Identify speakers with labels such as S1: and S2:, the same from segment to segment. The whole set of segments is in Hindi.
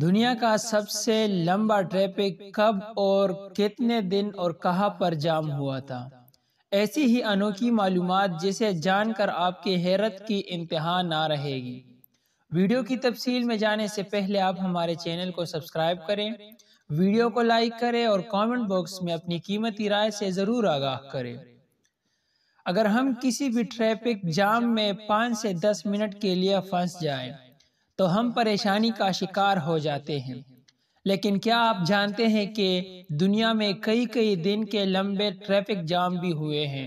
S1: दुनिया का सबसे लंबा ट्रैफिक कब और कितने दिन और कहां पर जाम हुआ था ऐसी ही अनोखी मालूम जिसे जानकर आपके हैरत की इंतहा ना रहेगी वीडियो की तफसील में जाने से पहले आप हमारे चैनल को सब्सक्राइब करें वीडियो को लाइक करें और कमेंट बॉक्स में अपनी कीमती राय से ज़रूर आगाह करें अगर हम किसी भी ट्रैफिक जाम में पाँच से दस मिनट के लिए फंस जाएं तो हम परेशानी का शिकार हो जाते हैं लेकिन क्या आप जानते हैं कि दुनिया में कई कई दिन के लंबे ट्रैफिक जाम भी हुए हैं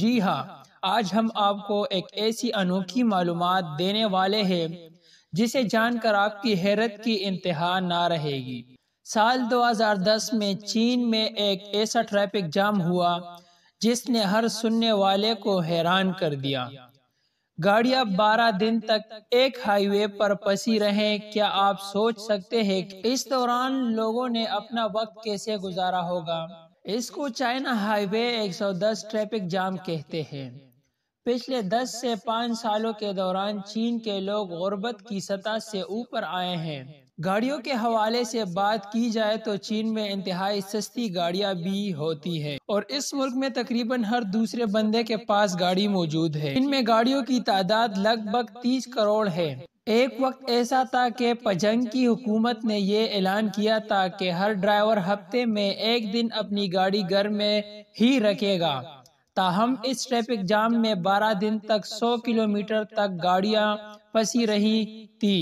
S1: जी हाँ आज हम आपको एक ऐसी अनोखी मालूम देने वाले हैं जिसे जानकर आपकी हैरत की इंतहा ना रहेगी साल 2010 में चीन में एक ऐसा ट्रैफिक जाम हुआ जिसने हर सुनने वाले को हैरान कर दिया गाड़ियां बारह दिन तक एक हाईवे पर पसी रहें क्या आप सोच सकते हैं इस दौरान लोगों ने अपना वक्त कैसे गुजारा होगा इसको चाइना हाईवे 110 ट्रैफिक जाम कहते हैं पिछले 10 से 5 सालों के दौरान चीन के लोग गुर्बत की सतह से ऊपर आए हैं गाड़ियों के हवाले से बात की जाए तो चीन में इंतहाई सस्ती गाड़ियां भी होती है और इस मुल्क में तकरीबन हर दूसरे बंदे के पास गाड़ी मौजूद है इनमें गाड़ियों की तादाद लगभग तीस करोड़ है एक वक्त ऐसा था कि पजंग की हुकूमत ने ये ऐलान किया था कि हर ड्राइवर हफ्ते में एक दिन अपनी गाड़ी घर में ही रखेगा ताहम इस ट्रैफिक जाम में 12 दिन तक 100 किलोमीटर तक गाड़ियां फंसी रही थी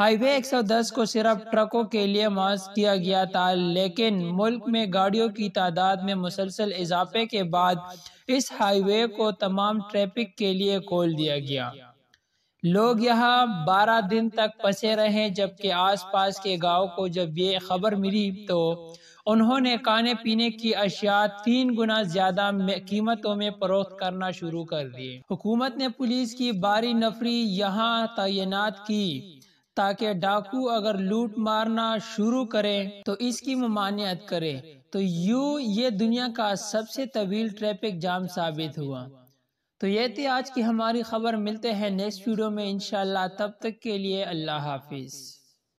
S1: हाईवे 110 को सिर्फ ट्रकों के लिए मास्क किया गया था लेकिन मुल्क में गाड़ियों की तादाद में मुसलसल इजाफे के बाद इस हाईवे को तमाम ट्रैफिक के लिए खोल दिया गया लोग यहाँ 12 दिन तक फंसे रहे जबकि आसपास के गांव को जब ये खबर मिली तो उन्होंने खाने पीने की अशिया तीन गुना ज्यादा कीमतों में फरोख्त करना शुरू कर दिए हुकूमत ने पुलिस की बारी नफरी यहाँ तैनात की ताकि डाकू अगर लूट मारना शुरू करे तो इसकी ममानियत करे तो यू ये दुनिया का सबसे तवील ट्रैफिक जाम साबित हुआ तो ये थी आज की हमारी खबर मिलते हैं नेक्स्ट वीडियो में इन तब तक के लिए अल्लाह हाफिज़